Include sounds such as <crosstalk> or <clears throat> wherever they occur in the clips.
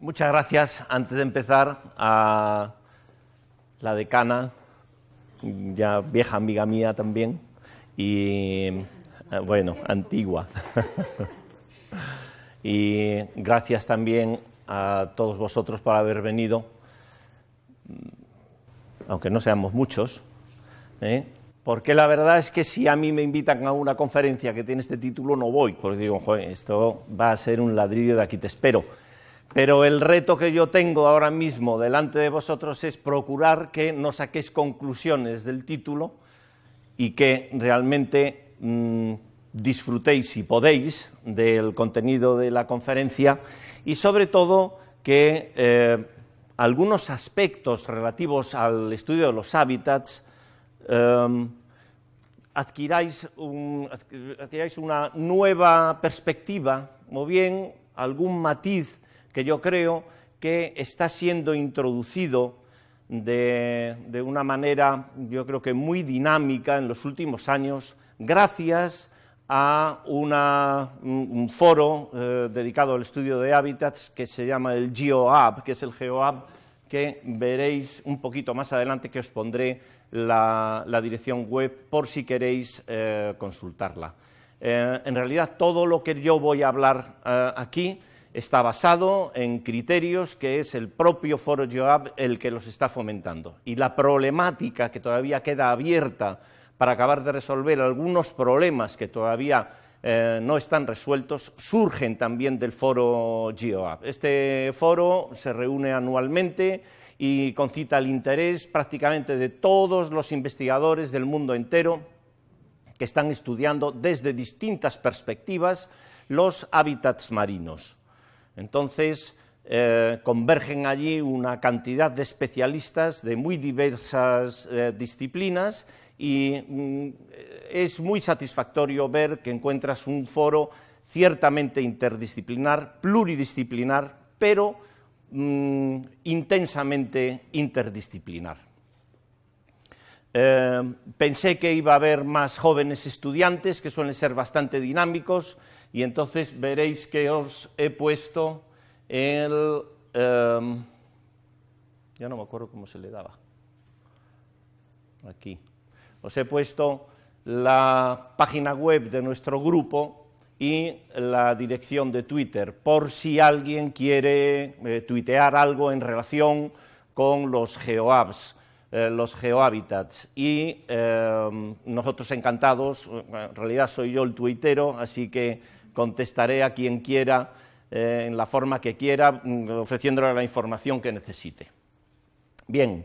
Muchas gracias. Antes de empezar, a la decana, ya vieja amiga mía también, y eh, bueno, antigua. <laughs> y gracias también a todos vosotros por haber venido, aunque no seamos muchos, ¿eh? porque la verdad es que si a mí me invitan a una conferencia que tiene este título, no voy, porque digo, esto va a ser un ladrillo de aquí te espero pero el reto que yo tengo ahora mismo delante de vosotros es procurar que no saquéis conclusiones del título y que realmente mm, disfrutéis, si podéis, del contenido de la conferencia y sobre todo que eh, algunos aspectos relativos al estudio de los hábitats em, adquiráis una nueva perspectiva o bien algún matiz que yo creo que está siendo introducido de, una manera, yo creo que muy dinámica en los últimos años, gracias a un foro eh, dedicado al estudio de hábitats que se llama el GeoApp, que es el GeoApp que veréis un poquito más adelante que os pondré la, dirección web por si queréis eh, consultarla. Eh, en realidad todo lo que yo voy a hablar aquí está basado en criterios que es el propio Foro GeoAP el que los está fomentando. Y la problemática que todavía queda abierta para acabar de resolver algunos problemas que todavía eh, no están resueltos surgen también del foro GEOAP. Este foro se reúne anualmente y concita el interés prácticamente de todos los investigadores del mundo entero que están estudiando desde distintas perspectivas los hábitats marinos. Entonces, eh, convergen allí una cantidad de especialistas de muy diversas eh, disciplinas y mm, es muy satisfactorio ver que encuentras un foro ciertamente interdisciplinar, pluridisciplinar, pero mm, intensamente interdisciplinar. Eh, pensé que iba a haber más jóvenes estudiantes, que suelen ser bastante dinámicos, y entonces veréis que os he puesto el... Em, ya no me acuerdo cómo se le daba. Aquí. Os he puesto la página web de nuestro grupo y la dirección de Twitter, por si alguien quiere eh, tuitear algo en relación con los geoapps eh, los geohabitats. Y em, nosotros encantados, en realidad soy yo el tuitero, así que contestaré a quien quiera eh, en la forma que quiera, mm, ofreciéndole la información que necesite. Bien,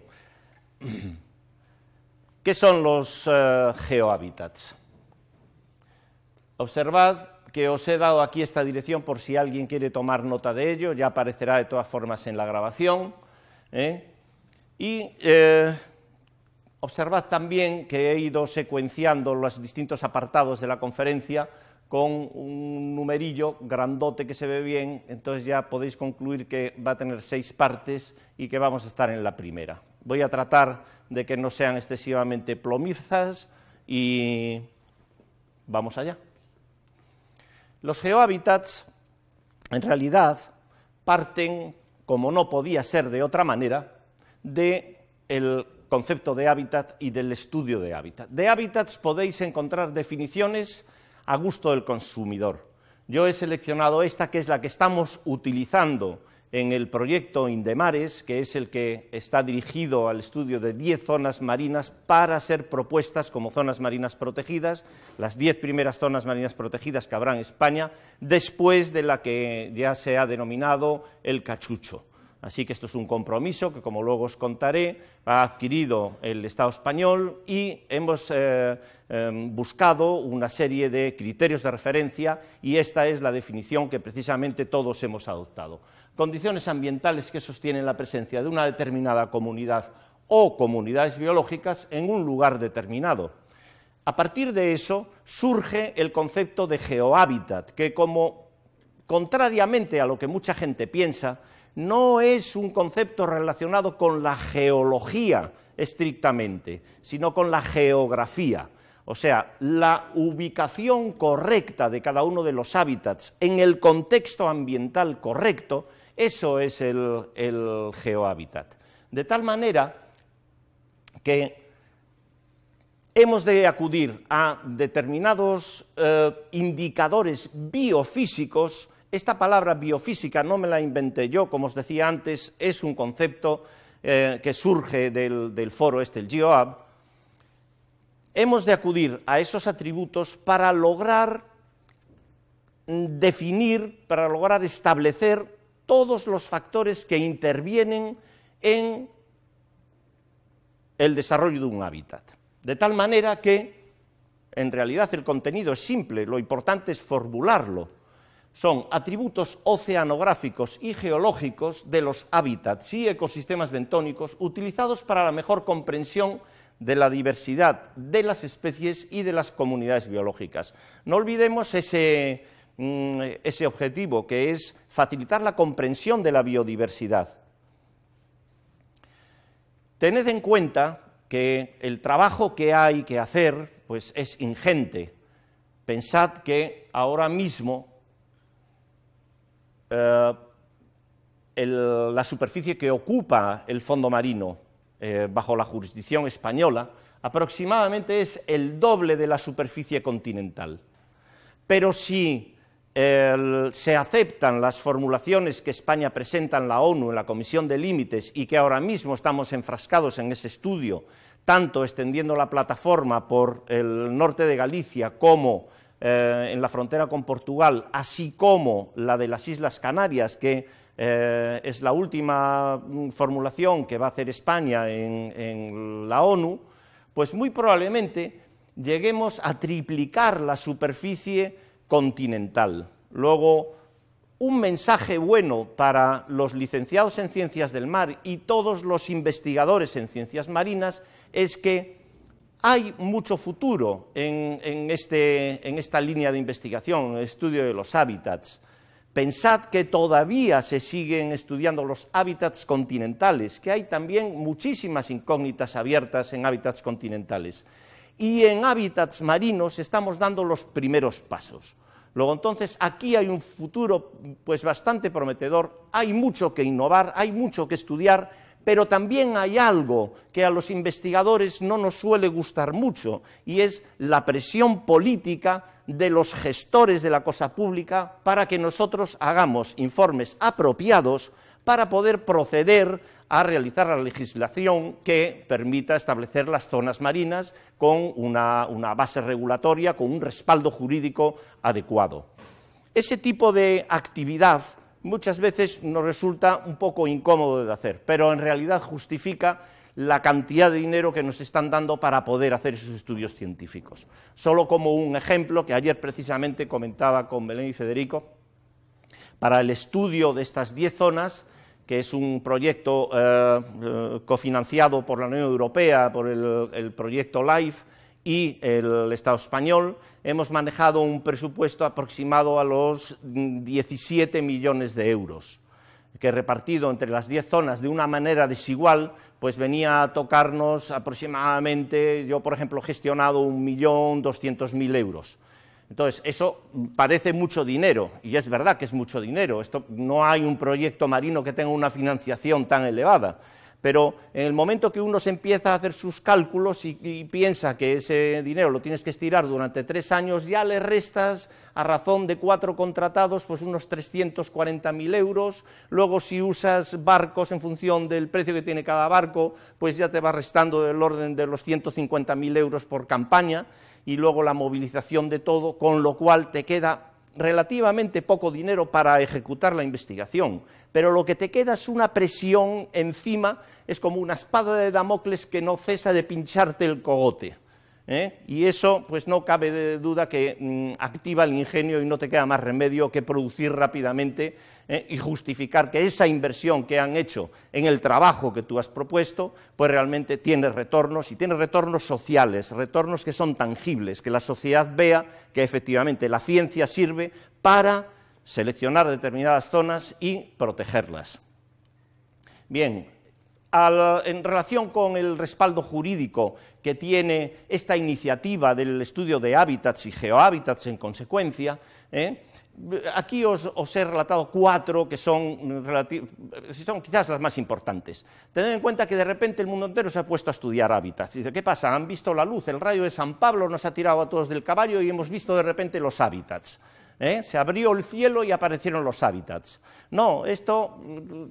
<clears throat> ¿qué son los eh, Geohabitats? Observad que os he dado aquí esta dirección por si alguien quiere tomar nota de ello, ya aparecerá de todas formas en la grabación. ¿eh? Y observad también que he ido secuenciando los distintos apartados de la conferencia con un numerillo grandote que se ve bien, entonces ya podéis concluir que va a tener seis partes y que vamos a estar en la primera. Voy a tratar de que no sean excesivamente plomizas y vamos allá. Los geohabitats, en realidad, parten, como no podía ser de otra manera, del el concepto de hábitat y del estudio de hábitat. De hábitats podéis encontrar definiciones a gusto del consumidor. Yo he seleccionado esta, que es la que estamos utilizando en el proyecto Indemares, que es el que está dirigido al estudio de 10 zonas marinas para ser propuestas como zonas marinas protegidas, las 10 primeras zonas marinas protegidas que habrá en España, después de la que ya se ha denominado el cachucho. Así que esto es un compromiso que, como luego os contaré, ha adquirido el Estado español y hemos eh, em, buscado una serie de criterios de referencia y esta es la definición que precisamente todos hemos adoptado. Condiciones ambientales que sostienen la presencia de una determinada comunidad o comunidades biológicas en un lugar determinado. A partir de eso surge el concepto de geohábitat, que como contrariamente a lo que mucha gente piensa, no es un concepto relacionado con la geología estrictamente, sino con la geografía. O sea, la ubicación correcta de cada uno de los hábitats en el contexto ambiental correcto, eso es el, el hábitat De tal manera que hemos de acudir a determinados eh, indicadores biofísicos esta palabra biofísica no me la inventé yo, como os decía antes, es un concepto eh, que surge del, foro este, el GEOAB. Hemos de acudir a esos atributos para lograr definir, para lograr establecer todos los factores que intervienen en el desarrollo de un hábitat. De tal manera que, en realidad, el contenido es simple, lo importante es formularlo son atributos oceanográficos y geológicos de los hábitats y ecosistemas bentónicos utilizados para la mejor comprensión de la diversidad de las especies y de las comunidades biológicas. No olvidemos ese, mm, objetivo, que es facilitar la comprensión de la biodiversidad. Tened en cuenta que el trabajo que hay que hacer pues, es ingente. Pensad que ahora mismo eh, la superficie que ocupa el fondo marino eh, bajo la jurisdicción española aproximadamente es el doble de la superficie continental. Pero si se aceptan las formulaciones que España presenta en la ONU, en la Comisión de Límites, y que ahora mismo estamos enfrascados en ese estudio, tanto extendiendo la plataforma por el norte de Galicia como eh, en la frontera con Portugal, así como la de las Islas Canarias, que eh, es la última mm, formulación que va a hacer España en la ONU, pues muy probablemente lleguemos a triplicar la superficie continental. Luego, un mensaje bueno para los licenciados en ciencias del mar y todos los investigadores en ciencias marinas es que hay mucho futuro este, en, esta línea de investigación, en el estudio de los hábitats. Pensad que todavía se siguen estudiando los hábitats continentales, que hay también muchísimas incógnitas abiertas en hábitats continentales. Y en hábitats marinos estamos dando los primeros pasos. Luego entonces aquí hay un futuro pues, bastante prometedor, hay mucho que innovar, hay mucho que estudiar pero también hay algo que a los investigadores no nos suele gustar mucho y es la presión política de los gestores de la cosa pública para que nosotros hagamos informes apropiados para poder proceder a realizar la legislación que permita establecer las zonas marinas con una, base regulatoria, con un respaldo jurídico adecuado. Ese tipo de actividad muchas veces nos resulta un poco incómodo de hacer, pero en realidad justifica la cantidad de dinero que nos están dando para poder hacer esos estudios científicos. Solo como un ejemplo que ayer precisamente comentaba con Belén y Federico, para el estudio de estas 10 zonas, que es un proyecto eh, eh, cofinanciado por la Unión Europea, por el proyecto LIFE, y el Estado español, hemos manejado un presupuesto aproximado a los 17 millones de euros, que repartido entre las 10 zonas de una manera desigual, pues venía a tocarnos aproximadamente, yo por ejemplo he gestionado 1.200.000 euros. Entonces, eso parece mucho dinero, y es verdad que es mucho dinero. Esto, no hay un proyecto marino que tenga una financiación tan elevada pero en el momento que uno se empieza a hacer sus cálculos y, piensa que ese dinero lo tienes que estirar durante tres años, ya le restas a razón de cuatro contratados pues unos 340.000 euros. Luego si usas barcos en función del precio que tiene cada barco, pues ya te va restando del orden de los 150.000 euros por campaña y luego la movilización de todo, con lo cual te queda relativamente poco dinero para ejecutar la investigación, pero lo que te queda es una presión encima, es como una espada de Damocles que no cesa de pincharte el cogote. ¿eh? y eso pues no cabe de duda que mm, activa el ingenio y no te queda más remedio que producir rápidamente ¿eh? y justificar que esa inversión que han hecho en el trabajo que tú has propuesto, pues realmente tiene retornos y tiene retornos sociales, retornos que son tangibles, que la sociedad vea que efectivamente la ciencia sirve para seleccionar determinadas zonas y protegerlas. Bien, en relación con el respaldo jurídico que tiene esta iniciativa del estudio de hábitats y geohábitats en consecuencia. ¿eh? Aquí os, he relatado cuatro que son, quizás las más importantes. Tened en cuenta que de repente el mundo entero se ha puesto a estudiar hábitats. ¿qué pasa? Han visto la luz, el rayo de San Pablo nos ha tirado a todos del caballo y hemos visto de repente los hábitats. ¿Eh? se abrió el cielo y aparecieron los hábitats. No, esto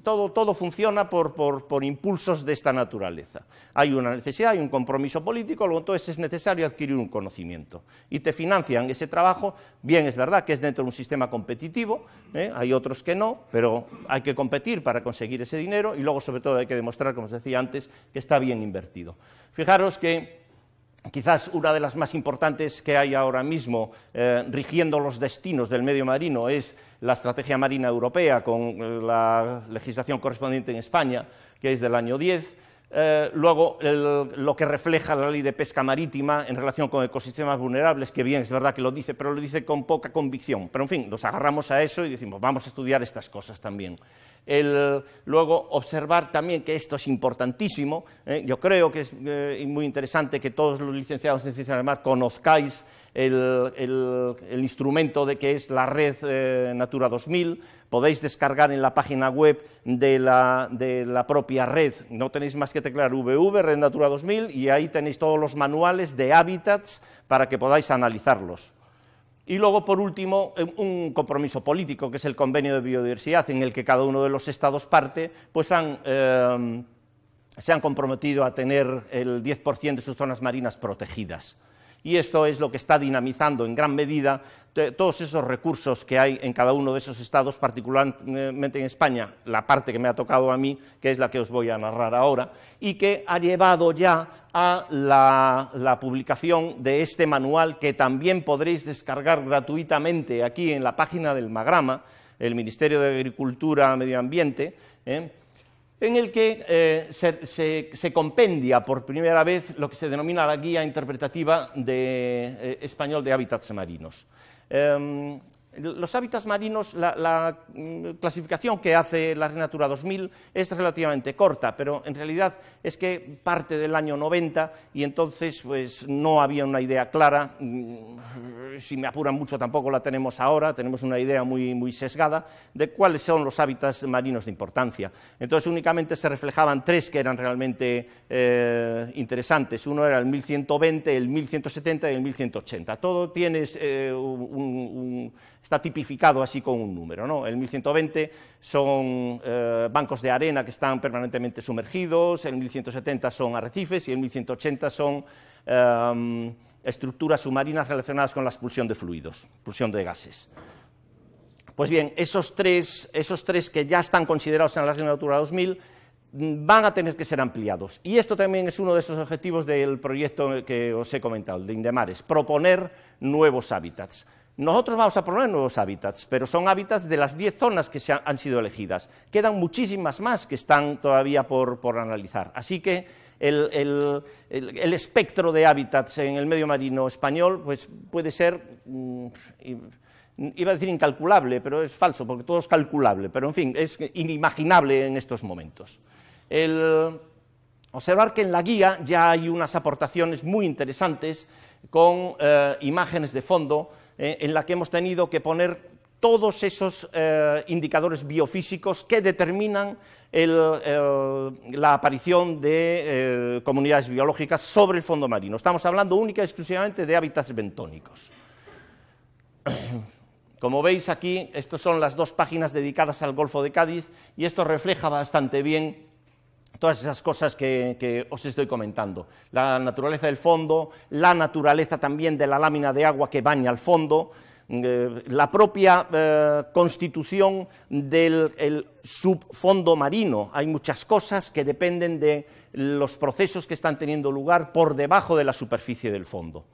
todo, funciona por, impulsos de esta naturaleza. Hay una necesidad, hay un compromiso político, luego entonces es necesario adquirir un conocimiento. Y te financian ese trabajo, bien es verdad que es dentro de un sistema competitivo, ¿eh? hay otros que no, pero hay que competir para conseguir ese dinero y luego sobre todo hay que demostrar, como os decía antes, que está bien invertido. Fijaros que quizás una de las más importantes que hay ahora mismo eh, rigiendo los destinos del medio marino es la estrategia marina europea con eh, la legislación correspondiente en España, que es del año 10 eh, luego, lo que refleja la ley de pesca marítima en relación con ecosistemas vulnerables, que bien, es verdad que lo dice, pero lo dice con poca convicción. Pero, en fin, nos agarramos a eso y decimos, vamos a estudiar estas cosas también. luego, observar también que esto es importantísimo. ¿eh? yo creo que es eh, muy interesante que todos los licenciados en Ciencias del Mar conozcáis el, instrumento de que es la red eh, Natura 2000, podéis descargar en la página web de la, propia red, no tenéis más que teclar VV, Red Natura 2000, y ahí tenéis todos los manuales de hábitats para que podáis analizarlos. Y luego, por último, eh, un compromiso político, que es el convenio de biodiversidad, en el que cada uno de los estados parte, pues eh, se han comprometido a tener el 10% de sus zonas marinas protegidas y esto es lo que está dinamizando en gran medida todos esos recursos que hay en cada uno de esos estados, particularmente en España, la parte que me ha tocado a mí, que es la que os voy a narrar ahora, y que ha llevado ya a la, publicación de este manual que también podréis descargar gratuitamente aquí en la página del Magrama, el Ministerio de Agricultura, y Medio Ambiente. ¿eh? en el que eh, se, compendia por primera vez lo que se denomina la guía interpretativa de, eh, español de hábitats marinos. Em, los hábitats marinos, la, mm, clasificación que hace la Renatura 2000 es relativamente corta, pero en realidad es que parte del año 90 y entonces pues, no había una idea clara. Mm, si me apuran mucho tampoco la tenemos ahora, tenemos una idea muy, muy sesgada de cuáles son los hábitats marinos de importancia. Entonces únicamente se reflejaban tres que eran realmente eh, interesantes. Uno era el 1120, el 1170 y el 1180. Todo tiene eh, un está tipificado así con un número. ¿no? El 1120 son eh, bancos de arena que están permanentemente sumergidos, el 1170 son arrecifes y el 1180 son eh, estructuras submarinas relacionadas con la expulsión de fluidos, expulsión de gases. Pues bien, esos tres, que ya están considerados en la región de Natura 2000 mm, van a tener que ser ampliados. Y esto también es uno de esos objetivos del proyecto que os he comentado, de Indemares, proponer nuevos hábitats. Nosotros vamos a proponer nuevos hábitats, pero son hábitats de las 10 zonas que se han, sido elegidas. Quedan muchísimas más que están todavía por, analizar. Así que el, espectro de hábitats en el medio marino español pues, puede ser, mm, iba a decir incalculable, pero es falso, porque todo es calculable, pero en fin, es inimaginable en estos momentos. observar que en la guía ya hay unas aportaciones muy interesantes con eh, imágenes de fondo, eh, en la que hemos tenido que poner todos esos eh, indicadores biofísicos que determinan eh, la aparición de comunidades biológicas sobre el fondo marino. Estamos hablando única y exclusivamente de hábitats bentónicos. <coughs> Como veis aquí, estas son las dos páginas dedicadas al Golfo de Cádiz y esto refleja bastante bien todas esas cosas que, os estoy comentando. La naturaleza del fondo, la naturaleza también de la lámina de agua que baña el fondo, mm, eh, la propia eh, constitución del subfondo marino. Hay muchas cosas que dependen de los procesos que están teniendo lugar por debajo de la superficie del fondo.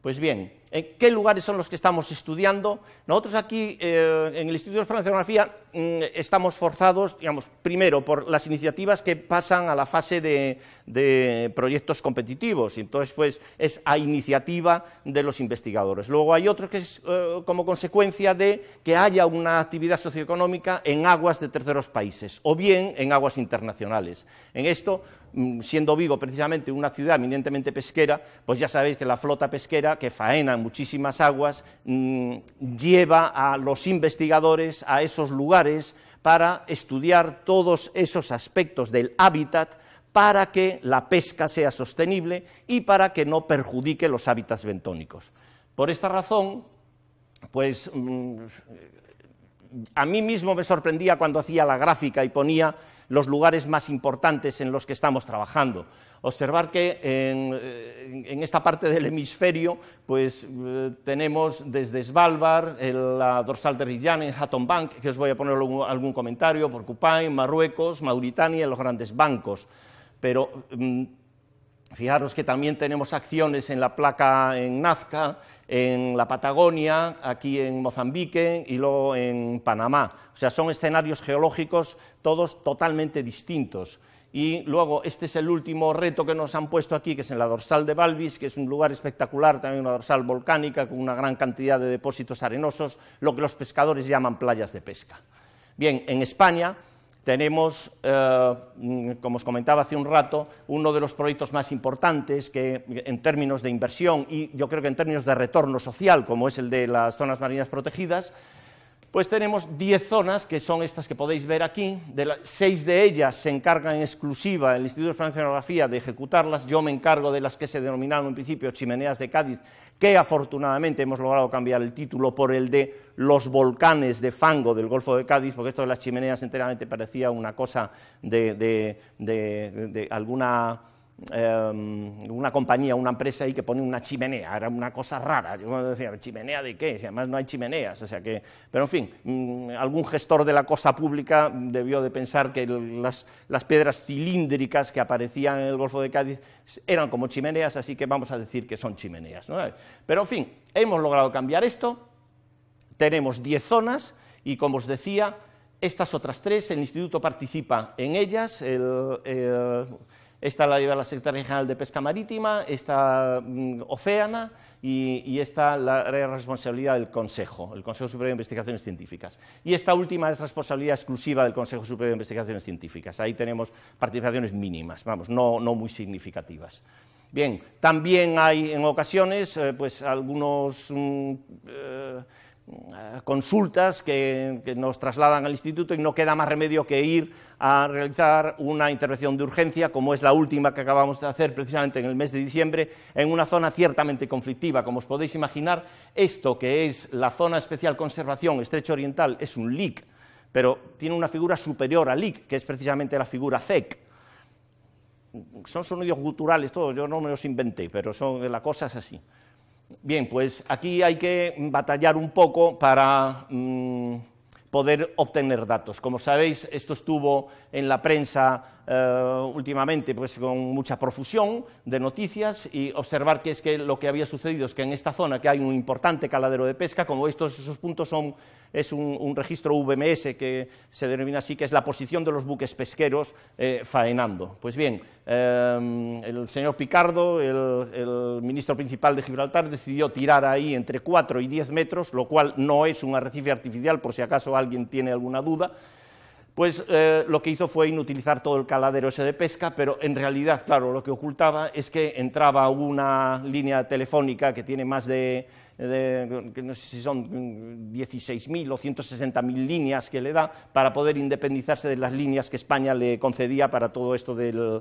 Pues bien, en qué lugares son los que estamos estudiando. Nosotros aquí, eh, en el Instituto de Geografía... Mm, estamos forzados, digamos, primero por las iniciativas que pasan a la fase de, proyectos competitivos, y entonces, pues, es a iniciativa de los investigadores. Luego hay otro que es eh, como consecuencia de que haya una actividad socioeconómica en aguas de terceros países, o bien en aguas internacionales. En esto, mm, siendo Vigo precisamente una ciudad eminentemente pesquera, pues ya sabéis que la flota pesquera que faena en muchísimas aguas, mm, lleva a los investigadores a esos lugares para estudiar todos esos aspectos del hábitat para que la pesca sea sostenible y para que no perjudique los hábitats bentónicos. Por esta razón, pues mm, a mí mismo me sorprendía cuando hacía la gráfica y ponía los lugares más importantes en los que estamos trabajando. Observar que en, eh, esta parte del hemisferio pues, eh, tenemos desde Svalbard, la dorsal de Riján en Hatton Bank, que os voy a poner algún, comentario, por Marruecos, Mauritania, los grandes bancos. Pero mm, fijaros que también tenemos acciones en la placa en Nazca, en la Patagonia, aquí en Mozambique y luego en Panamá. O sea, son escenarios geológicos todos totalmente distintos. Y luego, este es el último reto que nos han puesto aquí, que es en la dorsal de Balvis, que es un lugar espectacular, también una dorsal volcánica con una gran cantidad de depósitos arenosos, lo que los pescadores llaman playas de pesca. Bien, en España tenemos, eh, mm, como os comentaba hace un rato, uno de los proyectos más importantes que, en términos de inversión y yo creo que en términos de retorno social, como es el de las zonas marinas protegidas, pues tenemos diez zonas, que son estas que podéis ver aquí. De seis de ellas se encargan en exclusiva el Instituto de Francenografía de ejecutarlas. Yo me encargo de las que se denominaron en principio chimeneas de Cádiz, que afortunadamente hemos logrado cambiar el título por el de los volcanes de fango del Golfo de Cádiz, porque esto de las chimeneas enteramente parecía una cosa de alguna Em, una compañía, una empresa ahí que pone una chimenea, era una cosa rara. Yo decía, ¿chimenea de qué? además no hay chimeneas, o sea Pero en fin, mm, algún gestor de la cosa pública debió de pensar que las, piedras cilíndricas que aparecían en el Golfo de Cádiz eran como chimeneas, así que vamos a decir que son chimeneas. Pero en fin, hemos logrado cambiar esto, tenemos 10 zonas y como os decía, estas otras tres, el instituto participa en ellas, esta la lleva la Secretaría General de Pesca Marítima, esta Océana mm, Oceana y, esta la responsabilidad del Consejo, el Consejo Superior de Investigaciones Científicas. Y esta última es responsabilidad exclusiva del Consejo Superior de Investigaciones Científicas. Ahí tenemos participaciones mínimas, vamos, no, muy significativas. Bien, también hay en ocasiones eh, pues algunos... Mm, eh, eh, consultas que, nos trasladan al instituto y no queda más remedio que ir a realizar una intervención de urgencia, como es la última que acabamos de hacer precisamente en el mes de diciembre, en una zona ciertamente conflictiva. Como os podéis imaginar, esto que es la zona especial conservación, estrecho oriental, es un LIC, pero tiene una figura superior al LIC, que es precisamente la figura CEC. E son sonidos guturales todos, yo no me los inventé, pero son, la cosa es así. Bien, pues aquí hay que batallar un poco para mm, poder obtener datos. Como sabéis, esto estuvo en la prensa eh, últimamente pues, con mucha profusión de noticias y observar que es que lo que había sucedido es que en esta zona que hay un importante caladero de pesca, como estos esos puntos son es un, registro VMS que se denomina así, que es la posición de los buques pesqueros eh, faenando. Pues bien, eh, el señor Picardo, el, el, ministro principal de Gibraltar, decidió tirar ahí entre 4 y 10 metros, lo cual no es un arrecife artificial, por si acaso alguien tiene alguna duda, pues eh, lo que hizo fue inutilizar todo el caladero ese de pesca, pero en realidad, claro, lo que ocultaba es que entraba una línea telefónica que tiene más de, de no sé si son 16.000 o 160.000 líneas que le da para poder independizarse de las líneas que España le concedía para todo esto del,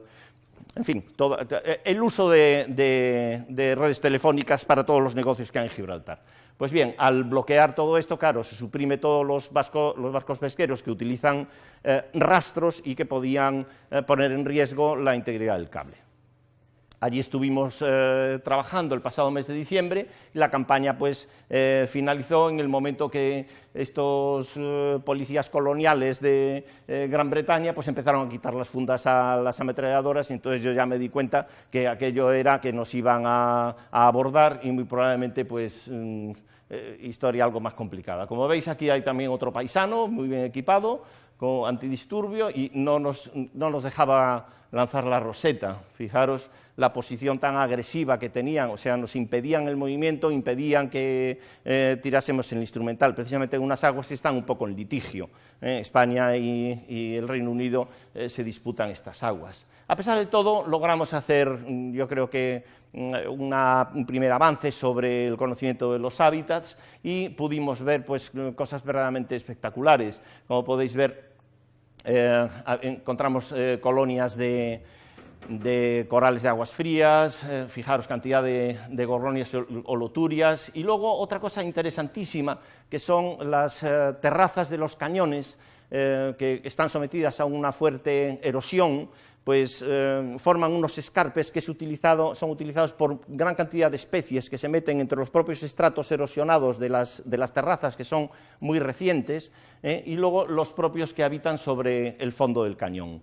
en fin, eh, el uso de, redes telefónicas para todos los negocios que hay en Gibraltar. Pues bien, al bloquear todo esto, claro, se suprime todos los, barcos pesqueros que utilizan eh, rastros y que podían eh, poner en riesgo la integridad del cable. Allí estuvimos eh, trabajando el pasado mes de diciembre. La campaña pues, eh, finalizó en el momento que estos eh, policías coloniales de Gran Bretaña pues, empezaron a quitar las fundas a las ametralladoras y entonces yo ya me di cuenta que aquello era que nos iban a, abordar y muy probablemente pues, mm, historia algo más complicada. Como veis aquí hay también otro paisano muy bien equipado, con antidisturbio y no no nos dejaba lanzar la roseta. Fijaros la posición tan agresiva que tenían, o sea, nos impedían el movimiento, impedían que eh, tirásemos el instrumental. Precisamente unas aguas están un poco en litigio. ¿eh? España y, el Reino Unido eh, se disputan estas aguas. A pesar de todo, logramos hacer, mm, yo creo que, mm, un primer avance sobre el conocimiento de los hábitats y pudimos ver pues, cosas verdaderamente espectaculares. Como podéis ver, eh, encontramos eh, colonias de, corales de aguas frías, eh, fijaros cantidad de, de o oloturias, y luego otra cosa interesantísima, que son las terrazas de los cañones, que están sometidas a una fuerte erosión, pues eh, forman unos escarpes que son utilizados por gran cantidad de especies que se meten entre los propios estratos erosionados de las, terrazas, que son muy recientes, eh, y luego los propios que habitan sobre el fondo del cañón.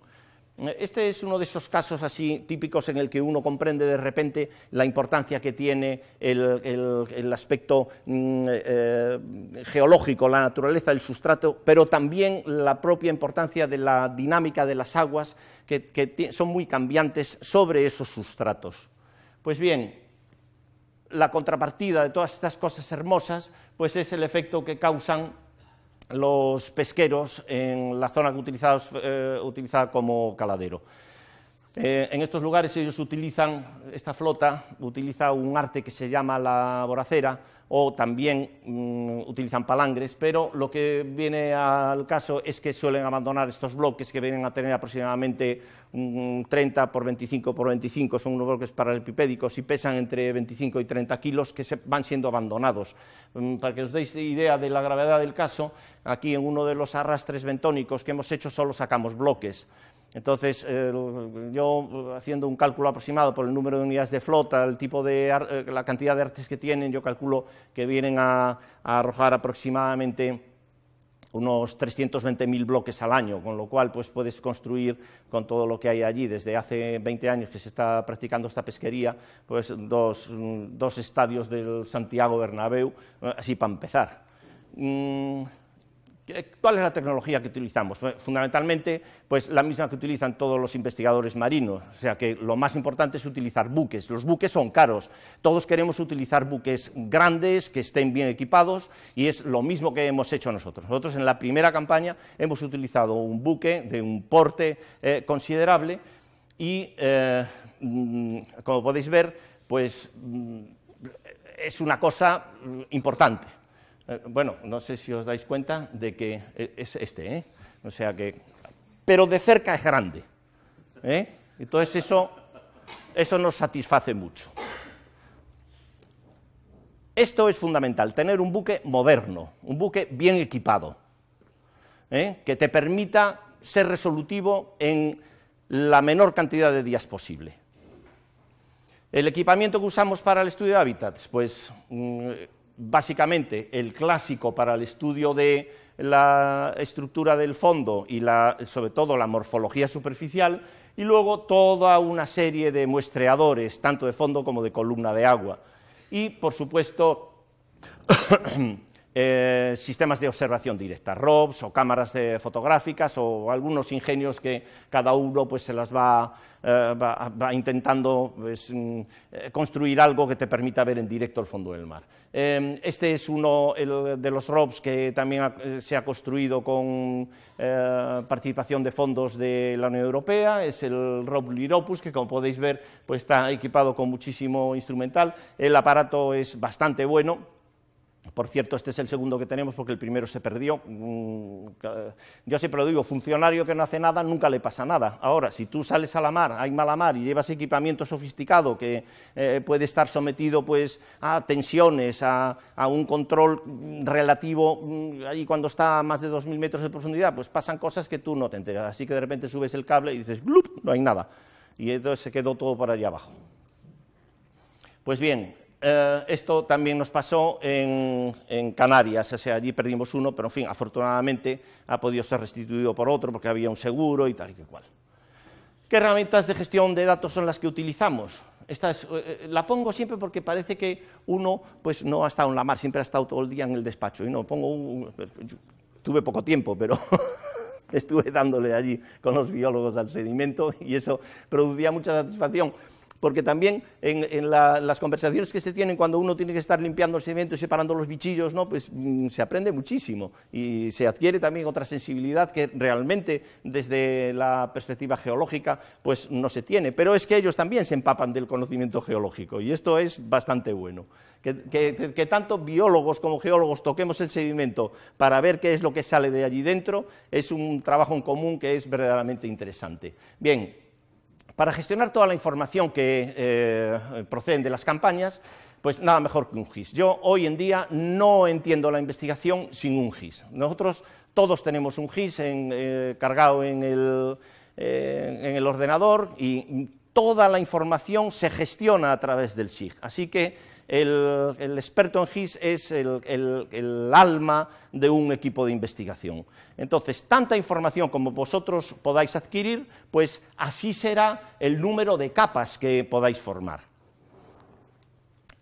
Este es uno de esos casos así típicos en el que uno comprende de repente la importancia que tiene el, aspecto mm, eh, geológico, la naturaleza, el sustrato, pero también la propia importancia de la dinámica de las aguas que, que son muy cambiantes sobre esos sustratos. Pues bien, la contrapartida de todas estas cosas hermosas pues es el efecto que causan los pesqueros en la zona que utilizaba eh, como caladero. Eh, en estos lugares ellos utilizan, esta flota utiliza un arte que se llama la voracera o también mm, utilizan palangres, pero lo que viene al caso es que suelen abandonar estos bloques que vienen a tener aproximadamente 30 mm, por 25 por 25, son unos bloques paralelepipédicos y pesan entre 25 y 30 kilos que van siendo abandonados. Mm, para que os deis idea de la gravedad del caso, aquí en uno de los arrastres bentónicos que hemos hecho solo sacamos bloques. Entonces, eh, yo eh, haciendo un cálculo aproximado por el número de unidades de flota, el tipo de eh, la cantidad de artes que tienen, yo calculo que vienen a, arrojar aproximadamente unos 320.000 bloques al año, con lo cual pues, puedes construir con todo lo que hay allí. Desde hace 20 años que se está practicando esta pesquería, pues dos, dos estadios del Santiago Bernabéu, así para empezar. Mm, ¿Cuál es la tecnología que utilizamos? Pues, fundamentalmente, pues la misma que utilizan todos los investigadores marinos. O sea que lo más importante es utilizar buques. Los buques son caros. Todos queremos utilizar buques grandes, que estén bien equipados, y es lo mismo que hemos hecho nosotros. Nosotros en la primera campaña hemos utilizado un buque de un porte eh, considerable y, eh, mm, como podéis ver, pues mm, es una cosa importante. Eh, bueno, no sé si os dais cuenta de que eh, es este, ¿eh? O sea que, pero de cerca es grande. ¿eh? Entonces eso, eso nos satisface mucho. Esto es fundamental, tener un buque moderno, un buque bien equipado, que te permita ser resolutivo en la menor cantidad de días posible. El equipamiento que usamos para el estudio de hábitats, pues mm, básicamente el clásico para el estudio de la estructura del fondo y sobre todo la morfología superficial, y luego toda una serie de muestreadores, tanto de fondo como de columna de agua. Y, por supuesto, eh, sistemas de observación directa, ROBS o cámaras fotográficas o algunos ingenios que cada uno pues, se las va, eh, intentando pues, mm, eh, construir algo que te permita ver en directo el fondo del mar. este es uno de los ROBS que también se ha construido con participación de fondos de la Unión Europea, es el ROB Liropus, que como podéis ver pues, está equipado con muchísimo instrumental. El aparato es bastante bueno por cierto, este es el segundo que tenemos porque el primero se perdió. Mm, eh, yo siempre lo digo, funcionario que no hace nada, nunca le pasa nada. Ahora, si tú sales a la mar, hay mala mar y llevas equipamiento sofisticado que eh, puede estar sometido pues, a tensiones, a, un control mm, relativo, mm, ahí cuando está a más de 2.000 metros de profundidad, pues pasan cosas que tú no te enteras. Así que de repente subes el cable y dices, ¡blup! No hay nada. Y entonces se quedó todo por allá abajo. Pues bien, eh, esto también nos pasó en, Canarias, o sea, allí perdimos uno, pero en fin, afortunadamente ha podido ser restituido por otro porque había un seguro y tal y que cual. ¿Qué herramientas de gestión de datos son las que utilizamos? Esta eh, eh, la pongo siempre porque parece que uno pues, no ha estado en la mar, siempre ha estado todo el día en el despacho. Y no, pongo tuve poco tiempo, pero <laughs> estuve dándole allí con los biólogos al sedimento y eso producía mucha satisfacción porque también en, las conversaciones que se tienen cuando uno tiene que estar limpiando el sedimento y separando los bichillos, ¿no? pues mm, se aprende muchísimo y se adquiere también otra sensibilidad que realmente desde la perspectiva geológica pues, no se tiene. Pero es que ellos también se empapan del conocimiento geológico y esto es bastante bueno. Que, que tanto biólogos como geólogos toquemos el sedimento para ver qué es lo que sale de allí dentro es un trabajo en común que es verdaderamente interesante. Bien, para gestionar toda la información que eh, procede de las campañas, pues nada mejor que un GIS. Yo hoy en día no entiendo la investigación sin un GIS. Nosotros todos tenemos un GIS eh, cargado en el, eh, en el ordenador y toda la información se gestiona a través del SIG. Así que el, experto en GIS es el, alma de un equipo de investigación. Entonces, tanta información como vosotros podáis adquirir, pues así será el número de capas que podáis formar.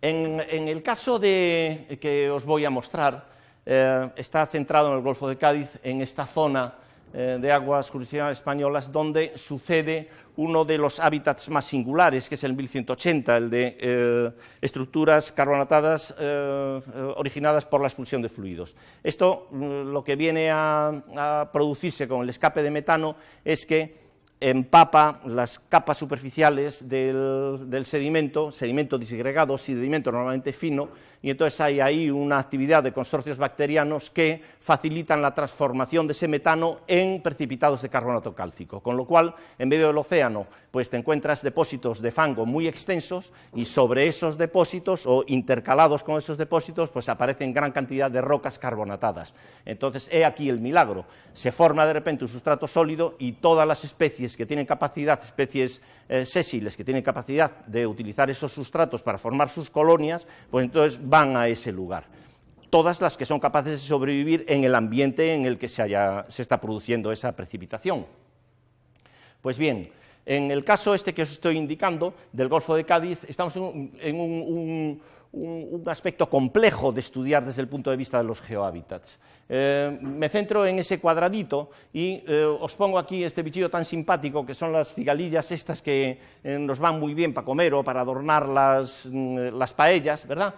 En, el caso de, que os voy a mostrar, eh, está centrado en el Golfo de Cádiz, en esta zona eh, de aguas jurisdiccionales españolas, donde sucede uno de los hábitats más singulares, que es el 1180, el de eh, estructuras carbonatadas eh, originadas por la expulsión de fluidos. Esto mm, lo que viene a producirse con el escape de metano es que empapa las capas superficiales del, sedimento, sedimento disgregado, sedimento normalmente fino, y entonces hay ahí una actividad de consorcios bacterianos que facilitan la transformación de ese metano en precipitados de carbonato cálcico, con lo cual en medio del océano pues te encuentras depósitos de fango muy extensos y sobre esos depósitos o intercalados con esos depósitos pues aparecen gran cantidad de rocas carbonatadas. Entonces he aquí el milagro, se forma de repente un sustrato sólido y todas las especies que tienen capacidad, especies eh, sésiles que tienen capacidad de utilizar esos sustratos para formar sus colonias, pues entonces van a ese lugar. Todas las que son capaces de sobrevivir en el ambiente en el que se, está produciendo esa precipitación. Pues bien, en el caso este que os estoy indicando, del Golfo de Cádiz, estamos en un un, aspecto complejo de estudiar desde el punto de vista de los geohabitats. Eh, me centro en ese cuadradito y eh, os pongo aquí este bichillo tan simpático que son las cigalillas estas que eh, nos van muy bien para comer o para adornar mm, las, paellas, ¿verdad?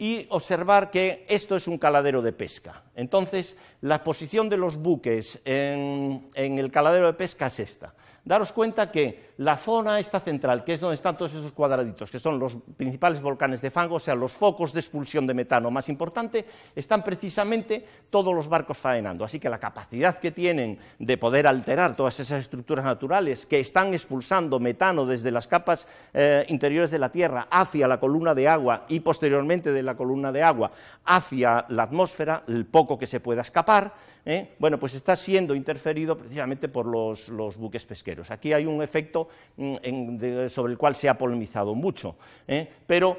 y observar que esto es un caladero de pesca. Entonces, la posición de los buques en, el caladero de pesca es esta daros cuenta que la zona esta central, que es donde están todos esos cuadraditos, que son los principales volcanes de fango, o sea, los focos de expulsión de metano más importante, están precisamente todos los barcos faenando. Así que la capacidad que tienen de poder alterar todas esas estructuras naturales que están expulsando metano desde las capas eh, interiores de la Tierra hacia la columna de agua y posteriormente de la columna de agua hacia la atmósfera, el poco que se pueda escapar, ¿eh? bueno, pues está siendo interferido precisamente por los, buques pesqueros. Aquí hay un efecto mm, sobre el cual se ha polemizado mucho, ¿eh? pero,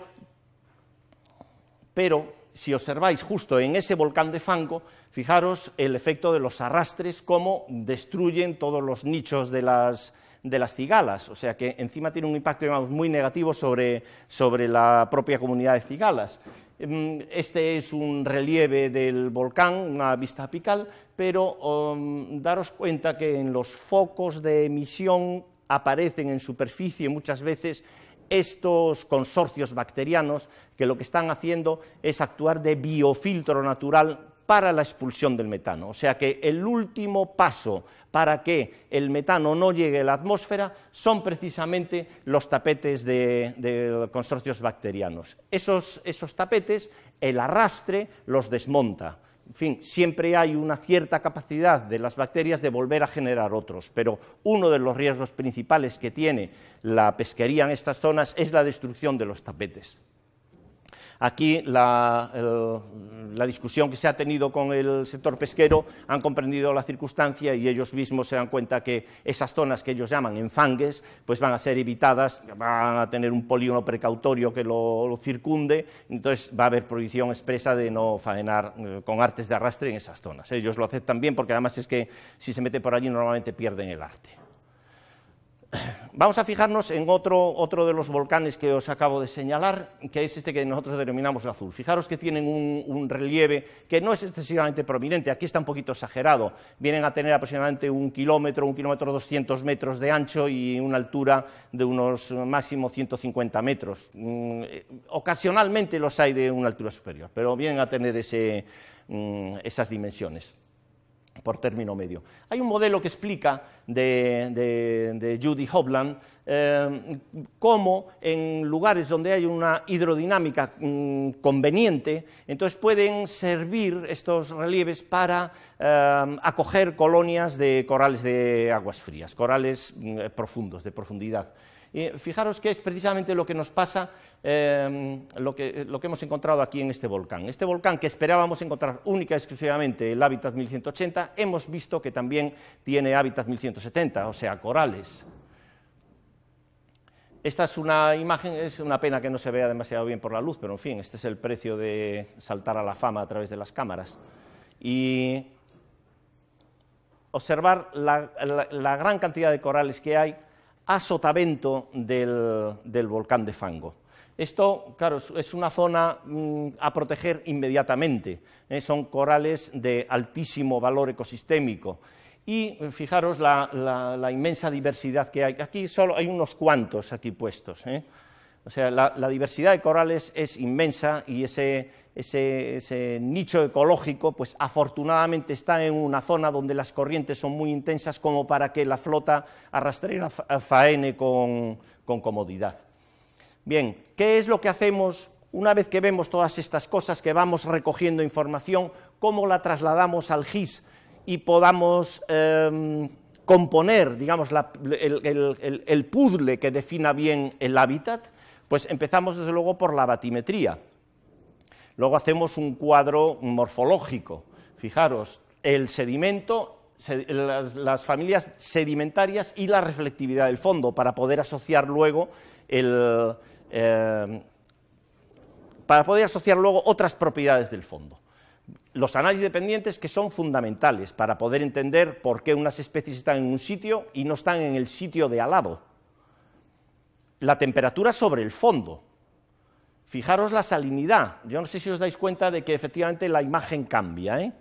pero si observáis justo en ese volcán de fango, fijaros el efecto de los arrastres, cómo destruyen todos los nichos de las, de las cigalas, o sea que encima tiene un impacto muy negativo sobre, sobre la propia comunidad de cigalas. Mm, este es un relieve del volcán, una vista apical, pero mm, daros cuenta que en los focos de emisión aparecen en superficie muchas veces estos consorcios bacterianos que lo que están haciendo es actuar de biofiltro natural para la expulsión del metano. O sea que el último paso para que el metano no llegue a la atmósfera son precisamente los tapetes de, consorcios bacterianos. Esos, esos tapetes, el arrastre los desmonta. En fin, siempre hay una cierta capacidad de las bacterias de volver a generar otros, pero uno de los riesgos principales que tiene la pesquería en estas zonas es la destrucción de los tapetes. Aquí la, discusión que se ha tenido con el sector pesquero han comprendido la circunstancia y ellos mismos se dan cuenta que esas zonas que ellos llaman enfangues pues van a ser evitadas, van a tener un polígono precautorio que lo, lo circunde, entonces va a haber prohibición expresa de no faenar eh, con artes de arrastre en esas zonas. Ellos lo aceptan bien porque además es que si se mete por allí normalmente pierden el arte. Vamos a fijarnos en otro, otro, de los volcanes que os acabo de señalar, que es este que nosotros denominamos azul. Fijaros que tienen un, relieve que no es excesivamente prominente, aquí está un poquito exagerado. Vienen a tener aproximadamente un kilómetro, un kilómetro doscientos metros de ancho y una altura de unos máximo 150 metros. Mm, ocasionalmente los hay de una altura superior, pero vienen a tener mm, esas dimensiones por término medio. Hay un modelo que explica de, Judy Hobland eh, cómo en lugares donde hay una hidrodinámica mm, conveniente, entonces pueden servir estos relieves para eh, acoger colonias de corales de aguas frías, corales mm, eh, profundos, de profundidad. Y fijaros que es precisamente lo que nos pasa, em, lo, que, hemos encontrado aquí en este volcán. Este volcán que esperábamos encontrar única y exclusivamente el hábitat 1180, hemos visto que también tiene hábitat 1170, o sea, corales. Esta es una imagen, es una pena que no se vea demasiado bien por la luz, pero en fin, este es el precio de saltar a la fama a través de las cámaras. Y observar la gran cantidad de corales que hay a sotavento del, volcán de Fango. Esto, claro, es una zona mm, a proteger inmediatamente. ¿eh? Son corales de altísimo valor ecosistémico. Y fijaros la, inmensa diversidad que hay. Aquí solo hay unos cuantos aquí puestos. ¿eh? O sea, la, diversidad de corales es inmensa y ese, nicho ecológico, pues afortunadamente está en una zona donde las corrientes son muy intensas como para que la flota arrastre faene con, con comodidad. Bien, ¿qué es lo que hacemos una vez que vemos todas estas cosas, que vamos recogiendo información, cómo la trasladamos al GIS y podamos em, componer, digamos, el puzzle que defina bien el hábitat? Pues empezamos desde luego por la batimetría. Luego hacemos un cuadro morfológico. Fijaros, el sedimento, las, familias sedimentarias y la reflectividad del fondo para poder asociar luego eh, para poder asociar luego otras propiedades del fondo. Los análisis dependientes que son fundamentales para poder entender por qué unas especies están en un sitio y no están en el sitio de al lado la temperatura sobre el fondo. Fijaros la salinidad. Yo no sé si os dais cuenta de que efectivamente la imagen cambia. ¿eh?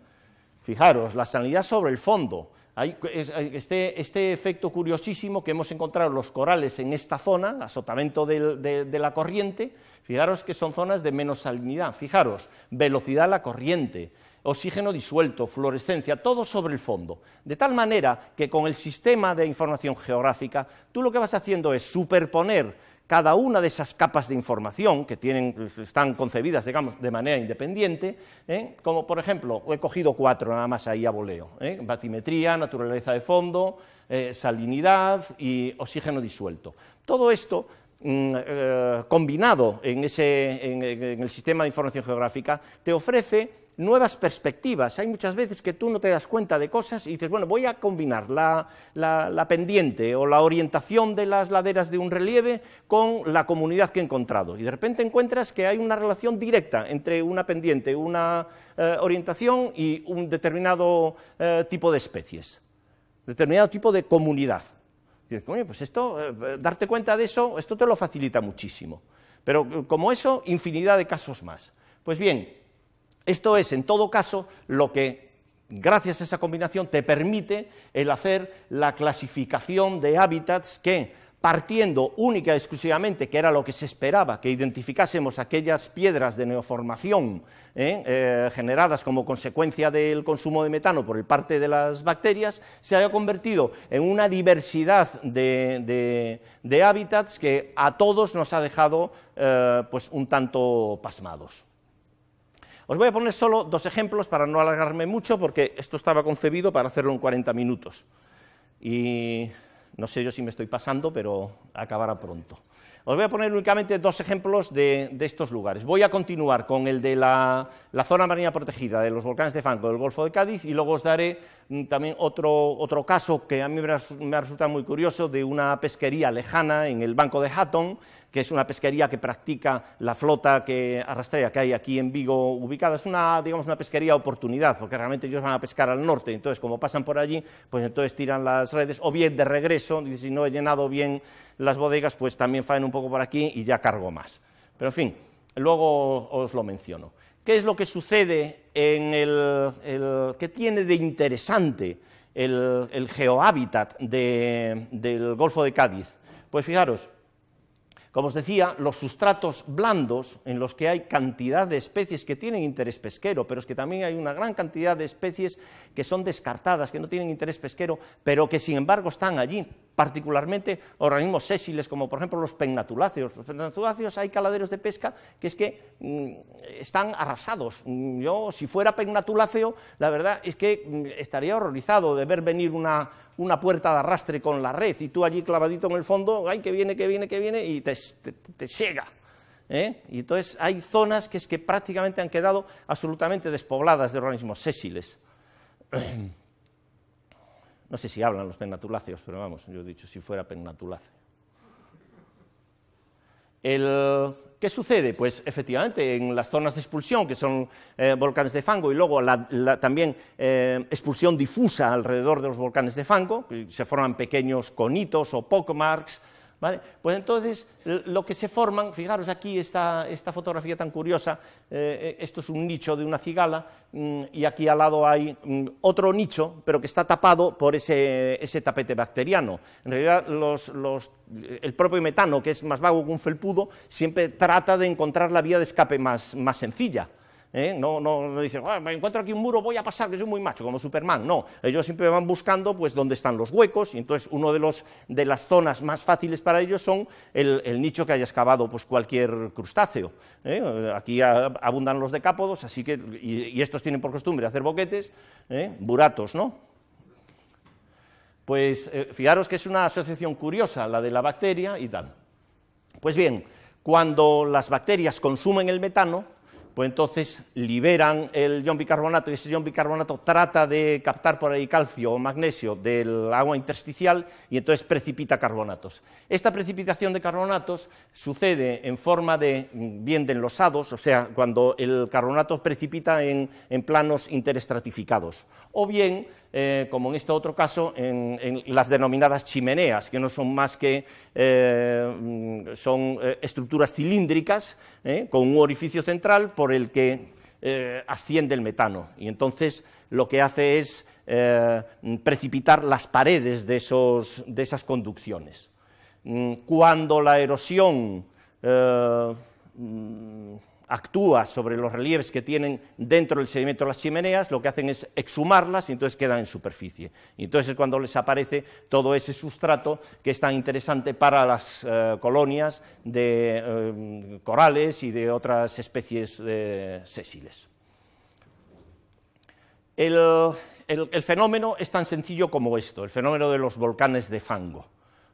Fijaros, la salinidad sobre el fondo. Hay este, este, efecto curiosísimo que hemos encontrado los corales en esta zona, azotamiento de, de, la corriente, fijaros que son zonas de menos salinidad, fijaros, velocidad a la corriente, oxígeno disuelto, fluorescencia, todo sobre el fondo. De tal manera que con el sistema de información geográfica, tú lo que vas haciendo es superponer cada una de esas capas de información que tienen, están concebidas, digamos, de manera independiente, ¿eh? como por ejemplo, he cogido cuatro nada más ahí a voleo, ¿eh? batimetría, naturaleza de fondo, eh, salinidad y oxígeno disuelto. Todo esto mm, combinado en, ese, en, el sistema de información geográfica, te ofrece nuevas perspectivas. Hay muchas veces que tú no te das cuenta de cosas y dices, bueno, voy a combinar la, pendiente o la orientación de las laderas de un relieve con la comunidad que he encontrado. Y de repente encuentras que hay una relación directa entre una pendiente, una eh, orientación y un determinado eh, tipo de especies, determinado tipo de comunidad. dices, oye, pues esto, eh, darte cuenta de eso, esto te lo facilita muchísimo. Pero como eso, infinidad de casos más. Pues bien, esto es, en todo caso, lo que, gracias a esa combinación, te permite el hacer la clasificación de hábitats que, partiendo única y exclusivamente, que era lo que se esperaba, que identificásemos aquellas piedras de neoformación ¿eh? Eh, generadas como consecuencia del consumo de metano por parte de las bacterias, se haya convertido en una diversidad de, hábitats que a todos nos ha dejado eh, pues, un tanto pasmados. Os voy a poner solo dos ejemplos para no alargarme mucho, porque esto estaba concebido para hacerlo en 40 minutos. Y no sé yo si me estoy pasando, pero acabará pronto. Os voy a poner únicamente dos ejemplos de, estos lugares. Voy a continuar con el de la, zona marina protegida de los volcanes de Fango del Golfo de Cádiz y luego os daré mm, también otro, otro caso que a mí me resulta muy curioso de una pesquería lejana en el Banco de Hatton, que es una pesquería que practica la flota que arrastrea que hay aquí en Vigo ubicada. Es una, digamos, una pesquería oportunidad, porque realmente ellos van a pescar al norte, entonces como pasan por allí, pues entonces tiran las redes, o bien de regreso, si no he llenado bien las bodegas, pues también faen un poco por aquí y ya cargo más. Pero en fin, luego os lo menciono. ¿Qué es lo que sucede en el... ¿Qué tiene de interesante el, el geohábitat del Golfo de Cádiz? Pues fijaros, como os decía, los sustratos blandos, en los que hay cantidad de especies que tienen interés pesquero, pero es que también hay una gran cantidad de especies que son descartadas, que no tienen interés pesquero, pero que sin embargo están allí particularmente organismos sésiles, como por ejemplo los pegnatuláceos. Los pegnatuláceos hay caladeros de pesca que es que mm, están arrasados. Mm, yo, si fuera Pegnatuláceo, la verdad es que mm, estaría horrorizado de ver venir una, puerta de arrastre con la red y tú allí clavadito en el fondo, ¡ay, que viene, que viene, que viene! y te, llega. ¿eh? Y entonces hay zonas que es que prácticamente han quedado absolutamente despobladas de organismos sésiles. <clears throat> No sé si hablan los pennatuláceos, pero vamos, yo he dicho si fuera pennatuláceo. ¿Qué sucede? Pues efectivamente en las zonas de expulsión, que son eh, volcanes de fango, y luego también eh, expulsión difusa alrededor de los volcanes de fango, se forman pequeños conitos o pockmarks, pues entonces lo que se forman, fijaros aquí esta, esta fotografía tan curiosa, eh, eh, esto es un nicho de una cigala mm, y aquí al lado hay mm, otro nicho, pero que está tapado por ese, ese tapete bacteriano. En realidad el propio metano, que es más vago que un felpudo, siempre trata de encontrar la vía de escape más sencilla. ¿eh? No, dicen, ah, me encuentro aquí un muro, voy a pasar, que soy muy macho, como Superman. No, ellos siempre van buscando pues, dónde están los huecos y entonces una de, de las zonas más fáciles para ellos son el, nicho que haya excavado pues, cualquier crustáceo. ¿eh? Aquí abundan los decápodos, así que, y, estos tienen por costumbre hacer boquetes, ¿eh? buratos, ¿no? Pues fijaros que es una asociación curiosa la de la bacteria y tal. Pues bien, cuando las bacterias consumen el metano, pues entonces liberan el ion bicarbonato y ese ion bicarbonato trata de captar por ahí calcio o magnesio del agua intersticial y entonces precipita carbonatos. Esta precipitación de carbonatos sucede en forma de mm, bien de enlosados, o sea, cuando el carbonato precipita en, en planos interestratificados, o bien eh, como en este otro caso, en, las denominadas chimeneas, que no son más que eh, mm, son eh, estructuras cilíndricas con un orificio central por el que asciende el metano. Y entonces lo que hace es precipitar las paredes de, de esas conducciones. Mm, cuando la erosión mm, actúa sobre los relieves que tienen dentro del sedimento de las chimeneas, lo que hacen es exhumarlas y entonces quedan en superficie. Y entonces es cuando les aparece todo ese sustrato que es tan interesante para las eh, colonias de eh, corales y de otras especies de sésiles. el fenómeno es tan sencillo como esto, el fenómeno de los volcanes de fango.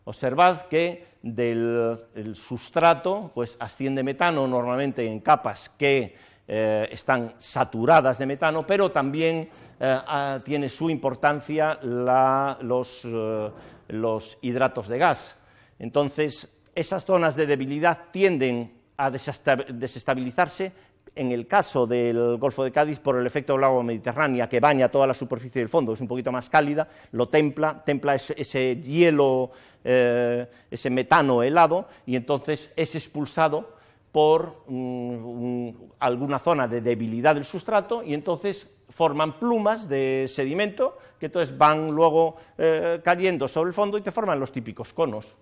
Observad que del el sustrato pues, asciende metano normalmente en capas que eh, están saturadas de metano, pero también eh, ah, tiene su importancia eh, los hidratos de gas. Entonces, esas zonas de debilidad tienden a desestabilizarse en el caso del Golfo de Cádiz por el efecto del agua mediterránea que baña toda la superficie del fondo, es un poquito más cálida, lo templa, templa ese, hielo, eh, ese metano helado y entonces es expulsado por mm, alguna zona de debilidad del sustrato y entonces forman plumas de sedimento que entonces van luego eh, cayendo sobre el fondo y te forman los típicos conos.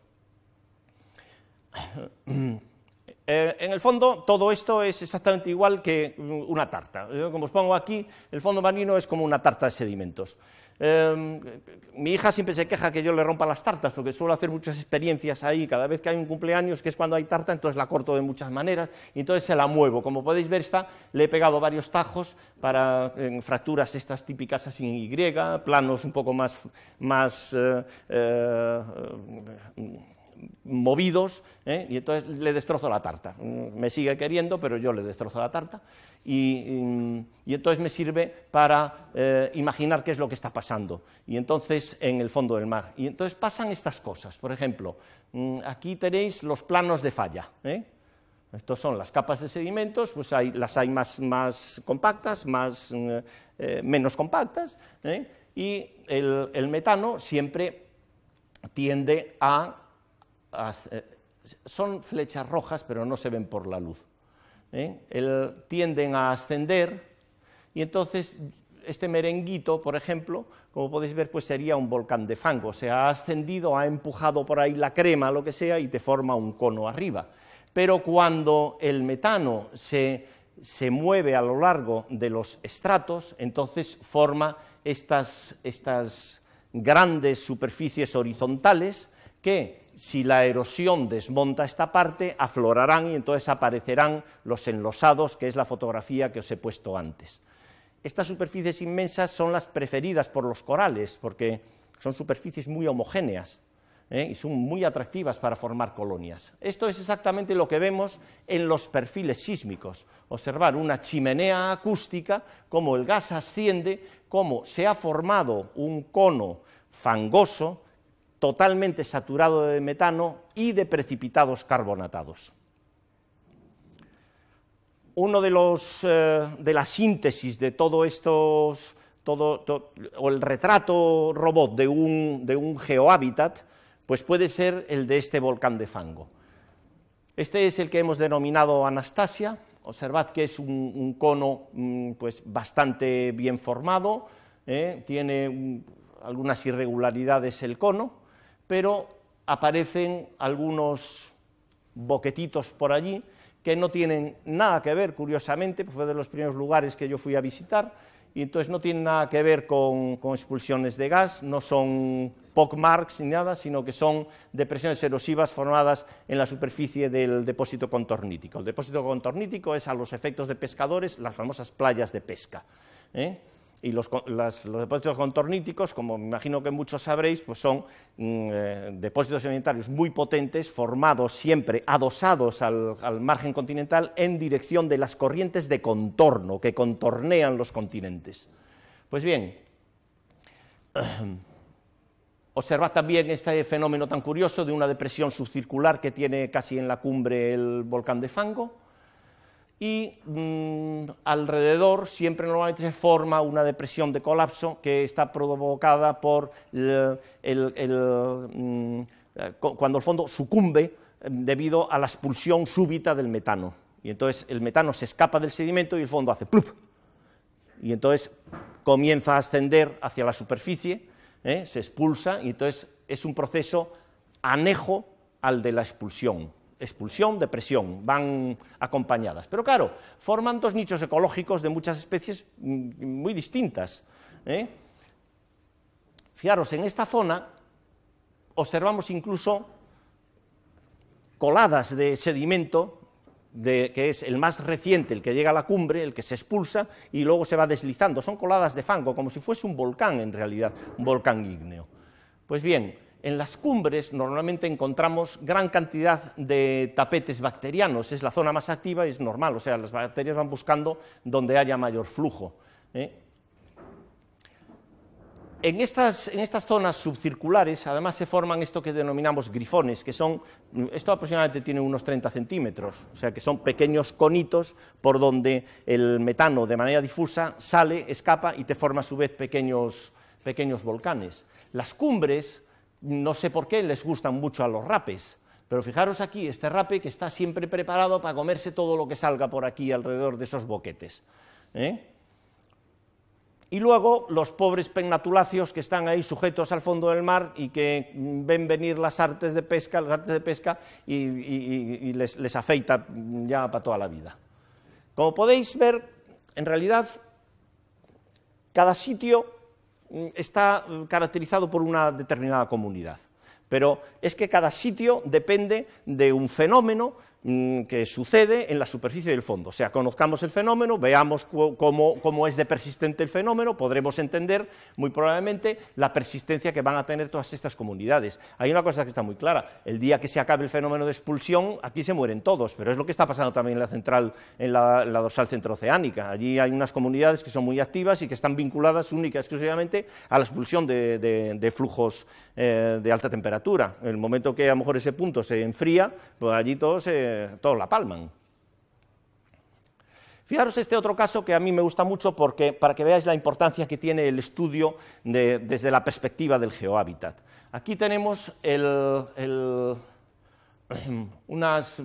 <clears throat> Eh, en el fondo, todo esto es exactamente igual que una tarta. como os pongo aquí, el fondo marino es como una tarta de sedimentos. Em, mi hija siempre se queja que yo le rompa las tartas, porque suelo hacer muchas experiencias ahí. Cada vez que hay un cumpleaños, que es cuando hay tarta, entonces la corto de muchas maneras y entonces se la muevo. Como podéis ver, le he pegado varios tajos para fracturas estas típicas así en Y, planos un poco más, más eh, eh, movidos, ¿eh? y entonces le destrozo la tarta. Mm, me sigue queriendo, pero yo le destrozo la tarta, y, mm, y, entonces me sirve para eh, imaginar qué es lo que está pasando, y entonces en el fondo del mar. Y entonces pasan estas cosas, por ejemplo, mm, aquí tenéis los planos de falla. ¿eh? Estos son las capas de sedimentos, pues las hay más, más compactas, más, eh, menos compactas, y el metano siempre tiende a eh, son flechas rojas, pero no se ven por la luz. ¿eh? tienden a ascender y entonces este merenguito, por ejemplo, como podéis ver, pues sería un volcán de fango. se ha ascendido, ha empujado por ahí la crema, lo que sea, y te forma un cono arriba. Pero cuando el metano se, se mueve a lo largo de los estratos, entonces forma estas, estas grandes superficies horizontales que si la erosión desmonta esta parte, aflorarán y entonces aparecerán los enlosados, que es la fotografía que os he puesto antes. Estas superficies inmensas son las preferidas por los corales, porque son superficies muy homogéneas ¿eh? y son muy atractivas para formar colonias. Esto es exactamente lo que vemos en los perfiles sísmicos. Observar una chimenea acústica, cómo el gas asciende, cómo se ha formado un cono fangoso totalmente saturado de metano y de precipitados carbonatados. Uno de, los, eh, de la síntesis de todo estos, o el retrato robot de un, de un pues puede ser el de este volcán de fango. Este es el que hemos denominado Anastasia. Observad que es un, cono mm, pues, bastante bien formado, eh, tiene algunas irregularidades el cono, pero aparecen algunos boquetitos por allí que no tienen nada que ver, curiosamente, pues fue de los primeros lugares que yo fui a visitar, y entonces no tienen nada que ver con, con expulsiones de gas, no son pockmarks ni nada, sino que son depresiones erosivas formadas en la superficie del depósito contornítico. El depósito contornítico es a los efectos de pescadores las famosas playas de pesca. ¿eh? y los, depósitos contorníticos, como me imagino que muchos sabréis, pues son mm, eh, depósitos sedimentarios muy potentes, formados siempre adosados al, al, margen continental en dirección de las corrientes de contorno que contornean los continentes. Pues bien, <clears throat> observad también este fenómeno tan curioso de una depresión subcircular que tiene casi en la cumbre el volcán de Fango y mm, alrededor siempre normalmente se forma una depresión de colapso que está provocada por mm, eh, cuando el fondo sucumbe em, debido a la expulsión súbita del metano. Y entonces el metano se escapa del sedimento y el fondo hace plup. Y entonces comienza a ascender hacia la superficie, ¿eh? se expulsa y entonces es un proceso anejo al de la expulsión expulsión, depresión, van acompañadas. Pero claro, forman dos nichos ecológicos de muchas especies mm, muy distintas. ¿eh? Fijaros, en esta zona observamos incluso coladas de sedimento, que es el más reciente, el que llega a la cumbre, el que se expulsa y luego se va deslizando. Son coladas de fango, como si fuese un volcán en realidad, un volcán ígneo. Pues bien, en las cumbres normalmente encontramos gran cantidad de tapetes bacterianos, es la zona más activa y es normal, o sea, las bacterias van buscando donde haya mayor flujo. ¿eh? En estas, en estas, zonas subcirculares, además, se forman esto que denominamos grifones, que son, esto aproximadamente tiene unos 30 centímetros, o sea que son pequeños conitos por donde el metano de manera difusa sale, escapa y te forma a su vez pequeños, pequeños volcanes. Las cumbres no sé por qué les gustan mucho a los rapes. Pero fijaros aquí, este rape que está siempre preparado para comerse todo lo que salga por aquí alrededor de esos boquetes. ¿eh? Y luego los pobres penatulacios que están ahí sujetos al fondo del mar y que ven venir las artes de pesca, las artes de pesca y, les, les afeita ya para toda la vida. Como podéis ver, en realidad cada sitio Mm, está mm, caracterizado por una determinada comunidad, pero es que cada sitio depende de un fenómeno Mm, que sucede en la superficie del fondo. O sea, conozcamos el fenómeno, veamos cómo, es de persistente el fenómeno, podremos entender muy probablemente la persistencia que van a tener todas estas comunidades. Hay una cosa que está muy clara, el día que se acabe el fenómeno de expulsión, aquí se mueren todos, pero es lo que está pasando también en la central, en la, dorsal centrooceánica, Allí hay unas comunidades que son muy activas y que están vinculadas única y exclusivamente a la expulsión de, flujos eh, de alta temperatura. En el momento que a lo mejor ese punto se enfría, pues allí todos se toda la palman. Fijaros este otro caso que a mí me gusta mucho porque, para que veáis la importancia que tiene el estudio desde la perspectiva del geohábitat. Aquí tenemos <clears throat> unas,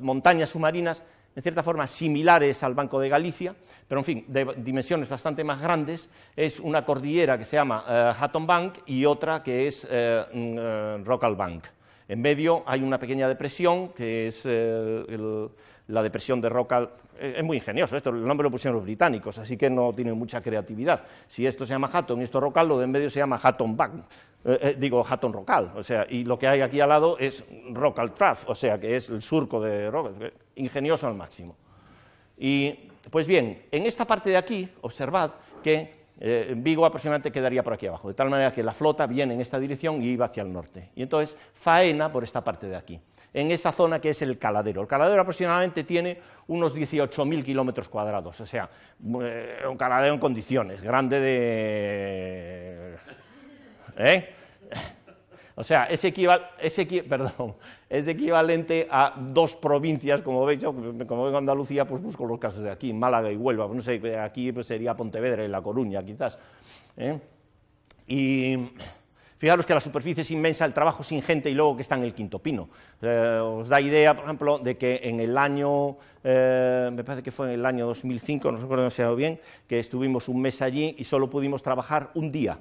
montañas submarinas, de cierta forma, similares al Banco de Galicia, pero en fin, de dimensiones bastante más grandes. Es una cordillera que se llama eh, Hatton Bank y otra que es eh, mm, eh, Rockall Bank. En medio hay una pequeña depresión, que es eh, la depresión de Roca. Eh, es muy ingenioso esto, el nombre lo pusieron los británicos, así que no tienen mucha creatividad. Si esto se llama Hatton y esto Rocal, lo de en medio se llama Hatton Bank, eh, digo Hatton Rocal, o sea, y lo que hay aquí al lado es Rocal Trough, o sea, que es el surco de Roca, ingenioso al máximo. Y, pues bien, en esta parte de aquí, observad que eh, en Vigo aproximadamente quedaría por aquí abajo, de tal manera que la flota viene en esta dirección y iba hacia el norte. Y entonces faena por esta parte de aquí, en esa zona que es el caladero. El caladero aproximadamente tiene unos 18.000 kilómetros cuadrados, o sea, eh, un caladero en condiciones, grande de... ¿Eh? O sea, <laughs> es, equivalente a dos provincias, como veis, yo como vengo Andalucía, pues busco los casos de aquí, Málaga y Huelva, pues no sé, aquí pues, sería Pontevedra y La Coruña, quizás. ¿eh? Y fijaros que la superficie es inmensa, el trabajo es ingente y luego que está en el quinto pino. Eh, os da idea, por ejemplo, de que en el año, eh, me parece que fue en el año 2005, no recuerdo demasiado bien, que estuvimos un mes allí y solo pudimos trabajar un día.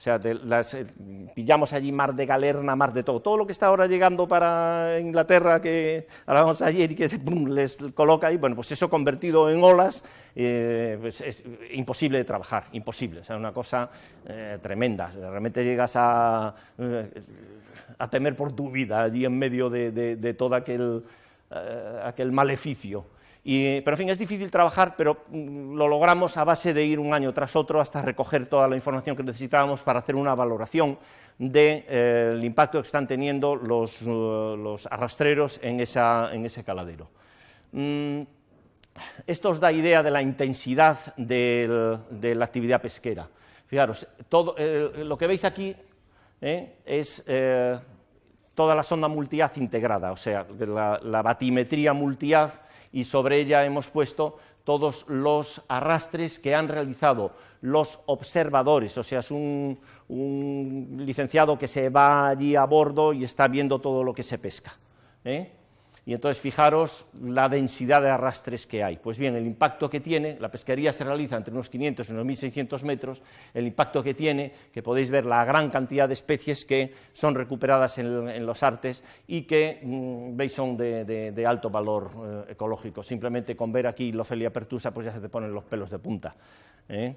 O sea, las, eh, pillamos allí mar de Galerna, mar de todo. Todo lo que está ahora llegando para Inglaterra, que hablábamos ayer y que les coloca ahí, bueno, pues eso convertido en olas, eh, pues es imposible de trabajar, imposible. O sea, una cosa eh, tremenda. Realmente llegas a, temer por tu vida allí en medio de, todo aquel maleficio pero en fin, es difícil trabajar, pero mm, lo logramos a base de ir un año tras otro hasta recoger toda la información que necesitábamos para hacer una valoración del eh, impacto que están teniendo los, eh, arrastreros en, ese caladero. Mm, esto os da idea de la intensidad de la actividad pesquera. Fijaros, eh, lo que veis aquí es toda la sonda multiaz integrada, o sea, la, la batimetría multiaz y sobre ella hemos puesto todos los arrastres que han realizado los observadores, o sea, es un, licenciado que se va allí a bordo y está viendo todo lo que se pesca. ¿eh? y entonces fijaros la densidad de arrastres que hay. Pues bien, el impacto que tiene, la pesquería se realiza entre unos 500 y unos 1600 metros, el impacto que tiene, que podéis ver la gran cantidad de especies que son recuperadas en, los artes y que mm, veis son de, alto valor eh, ecológico. Simplemente con ver aquí ofelia pertusa pues ya se te ponen los pelos de punta. ¿eh?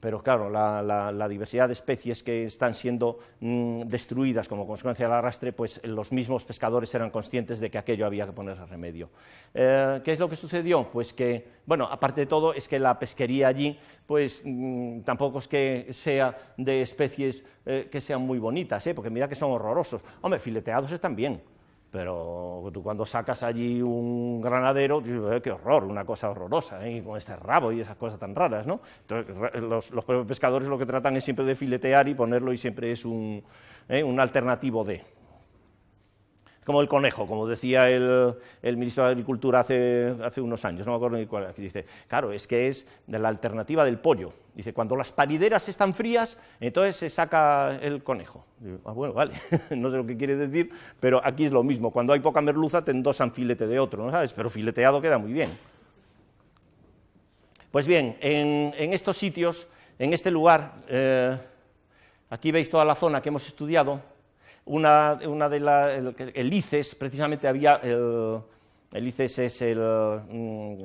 pero claro, la, diversidad de especies que están siendo mm, destruidas como consecuencia del arrastre, pues los mismos pescadores eran conscientes de que aquello había que ponerse remedio. Eh, ¿Qué es lo que sucedió? Pues que, bueno, aparte de todo, es que la pesquería allí, pues mm, tampoco es que sea de especies eh, que sean muy bonitas, ¿eh? porque mira que son horrorosos. Hombre, fileteados están bien, pero tú cuando sacas allí un granadero, dices, qué horror, una cosa horrorosa, ¿eh? con este rabo y esas cosas tan raras, ¿no? los, pescadores lo que tratan es siempre de filetear y ponerlo y siempre es un ¿eh? alternativo de como el conejo, como decía el, ministro de Agricultura hace, unos años, no me acuerdo ni cuál, que dice, claro, es que es la alternativa del pollo. Dice, cuando las parideras están frías, entonces se saca el conejo. ah, bueno, vale, <laughs> no sé lo que quiere decir, pero aquí es lo mismo. Cuando hay poca merluza, te endosan filete de otro, sabes? Pero fileteado queda muy bien. Pues bien, en, estos sitios, en este lugar, eh, aquí veis toda la zona que hemos estudiado, una, de la, el, ICES, precisamente había, el, ICES es, el, mm,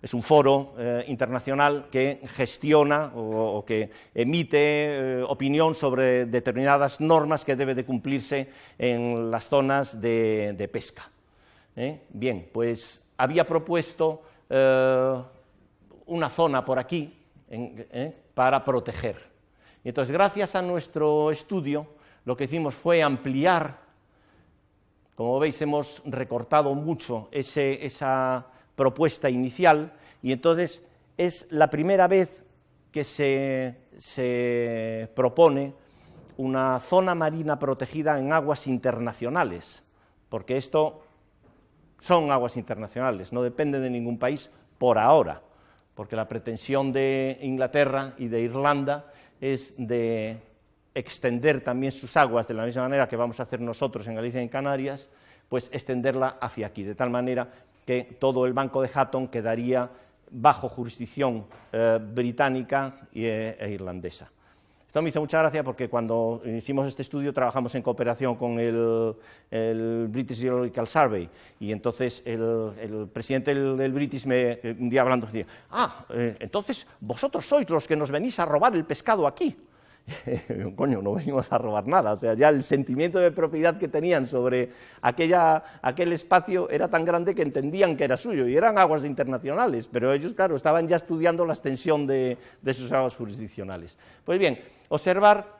es un foro eh, internacional que gestiona o, que emite eh, opinión sobre determinadas normas que debe de cumplirse en las zonas de, pesca. ¿Eh? Bien, pues había propuesto una zona por aquí para proteger. entonces, gracias a nuestro estudio, lo que hicimos fue ampliar, como veis hemos recortado mucho esa propuesta inicial y entonces es la primera vez que se, se propone una zona marina protegida en aguas internacionales, porque esto son aguas internacionales, no depende de ningún país por ahora, porque la pretensión de Inglaterra y de Irlanda es de extender también sus aguas de la misma manera que vamos a hacer nosotros en Galicia y en Canarias, pues extenderla hacia aquí, de tal manera que todo el Banco de Hatton quedaría bajo jurisdicción eh, británica eh, e, irlandesa. Esto me hizo mucha gracia porque cuando hicimos este estudio trabajamos en cooperación con el, British Geological Survey y entonces el, presidente del, British me, eh, un día hablando decía, ah, entonces vosotros sois los que nos venís a robar el pescado aquí. <laughs> coño, no venimos a robar nada. O sea, ya el sentimiento de propiedad que tenían sobre aquel espacio era tan grande que entendían que era suyo y eran aguas internacionales, pero ellos, claro, estaban ya estudiando la extensión de, de sus aguas jurisdiccionales. Pues bien, observar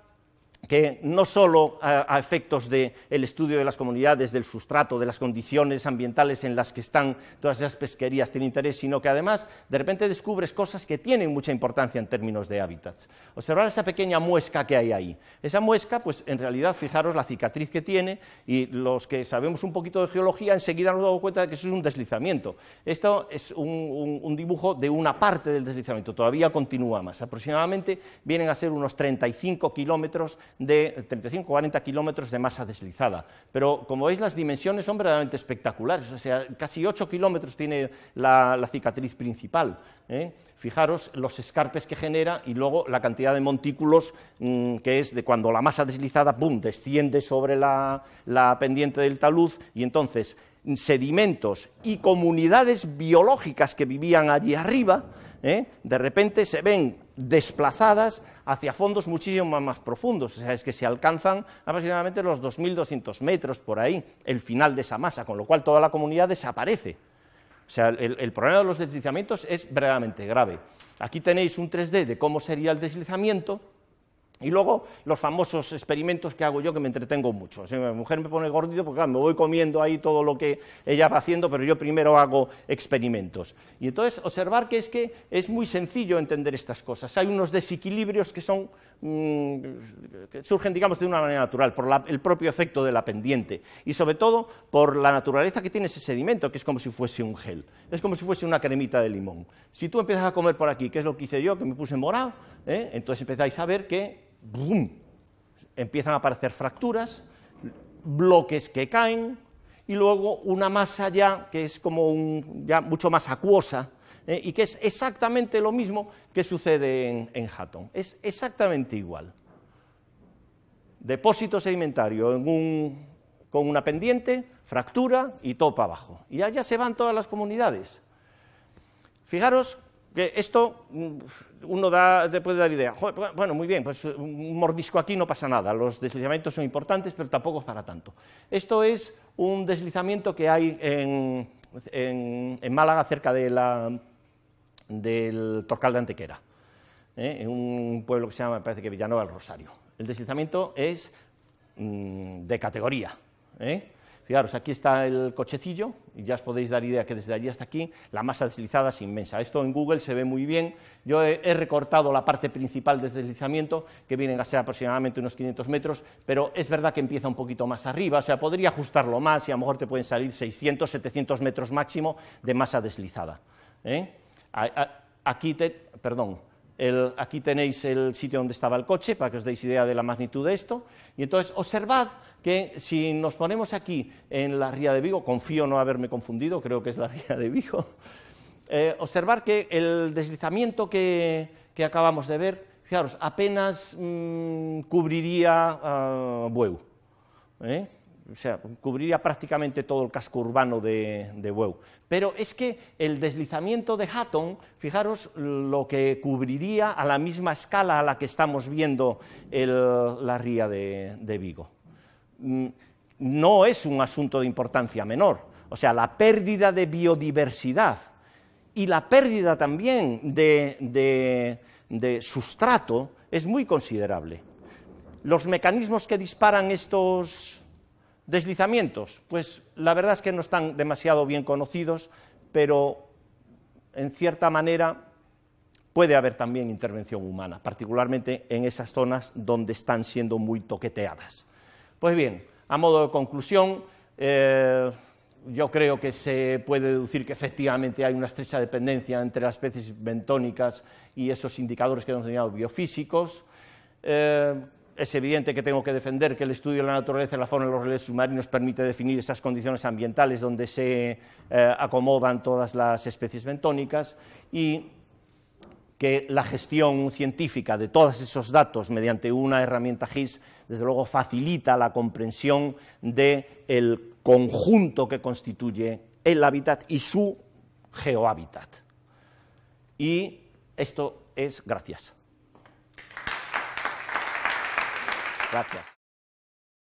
que no solo a, efectos del estudio de las comunidades, del sustrato, de las condiciones ambientales en las que están todas esas pesquerías tiene interés, sino que además de repente descubres cosas que tienen mucha importancia en términos de hábitats. Observar esa pequeña muesca que hay ahí. Esa muesca, pues en realidad, fijaros la cicatriz que tiene y los que sabemos un poquito de geología enseguida nos damos cuenta de que eso es un deslizamiento. Esto es un, un dibujo de una parte del deslizamiento, todavía continúa más. Aproximadamente vienen a ser unos 35 kilómetros de 35-40 kilómetros de masa deslizada. Pero como veis, las dimensiones son verdaderamente espectaculares. O sea, casi 8 kilómetros tiene la, cicatriz principal. ¿eh? Fijaros los escarpes que genera y luego la cantidad de montículos mm, que es de cuando la masa deslizada desciende sobre la, la pendiente del talud y entonces sedimentos y comunidades biológicas que vivían allí arriba ¿eh? de repente se ven desplazadas hacia fondos muchísimo más profundos, o sea, es que se alcanzan aproximadamente los 2.200 metros por ahí, el final de esa masa, con lo cual toda la comunidad desaparece. O sea, el, el problema de los deslizamientos es verdaderamente grave. Aquí tenéis un 3D de cómo sería el deslizamiento, y luego los famosos experimentos que hago yo que me entretengo mucho. mi mujer me pone gordito porque me voy comiendo ahí todo lo que ella va haciendo, pero yo primero hago experimentos. Y entonces observar que es que es muy sencillo entender estas cosas. Hay unos desequilibrios que son mm, surgen, digamos, de una manera natural por el propio efecto de la pendiente y sobre todo por la naturaleza que tiene ese sedimento, que es como si fuese un gel, es como si fuese una cremita de limón. Si tú empiezas a comer por aquí, que es lo que hice yo, que me puse morado, ¿eh? entonces empezáis a ver que empiezan a aparecer fracturas, bloques que caen y luego una masa ya que es como un, ya mucho más acuosa ¿eh? y que es exactamente lo mismo que sucede en, Hatton. Es exactamente igual. Depósito sedimentario con una pendiente, fractura y topa abajo. Y allá se van todas las comunidades. Fijaros que esto mm, uno da, te puede dar idea, pues, bueno, muy bien, pues eh, un mordisco aquí no pasa nada, los deslizamientos son importantes, pero tampoco es para tanto. Esto es un deslizamiento que hay en, Málaga cerca de la, del Torcal de Antequera, ¿eh? en un pueblo que se llama, me parece que Villanueva del Rosario. El deslizamiento es mm, de categoría. ¿eh? Fijaros, aquí está el cochecillo y ya os podéis dar idea que desde allí hasta aquí la masa deslizada es inmensa. Esto en Google se ve muy bien. Yo he, recortado la parte principal del deslizamiento, que vienen a ser aproximadamente unos 500 metros, pero es verdad que empieza un poquito más arriba, o sea, podría ajustarlo más y a lo mejor te pueden salir 600, 700 metros máximo de masa deslizada. ¿eh? Aquí, te, perdón, aquí tenéis el sitio donde estaba el coche para que os deis idea de la magnitud de esto. Y entonces observad que si nos ponemos aquí en la ría de Vigo, confío no haberme confundido, creo que es la ría de Vigo, <laughs> eh, observad que el deslizamiento que, acabamos de ver, fijaros, apenas mm, cubriría uh, Bueu. ¿eh? o sea, cubriría prácticamente todo el casco urbano de, de Pero es que el deslizamiento de Hatton, fijaros lo que cubriría a la misma escala a la que estamos viendo la ría de, Vigo. Mm, no es un asunto de importancia menor. O sea, la pérdida de biodiversidad y la pérdida también de, sustrato es muy considerable. Los mecanismos que disparan estos, Deslizamientos, pues la verdad es que no están demasiado bien conocidos, pero en cierta manera puede haber también intervención humana, particularmente en esas zonas donde están siendo muy toqueteadas. Pues bien, a modo de conclusión, eh, yo creo que se puede deducir que efectivamente hay una estrecha dependencia entre las especies bentónicas y esos indicadores que hemos enseñado biofísicos. Eh, es evidente que tengo que defender que el estudio de la naturaleza, la fauna de los relieves submarinos permite definir esas condiciones ambientales donde se eh, acomodan todas las especies bentónicas y que la gestión científica de todos esos datos mediante una herramienta GIS, desde luego, facilita la comprensión del conjunto que constituye el hábitat y su geohábitat. Y esto es gracias. Gracias.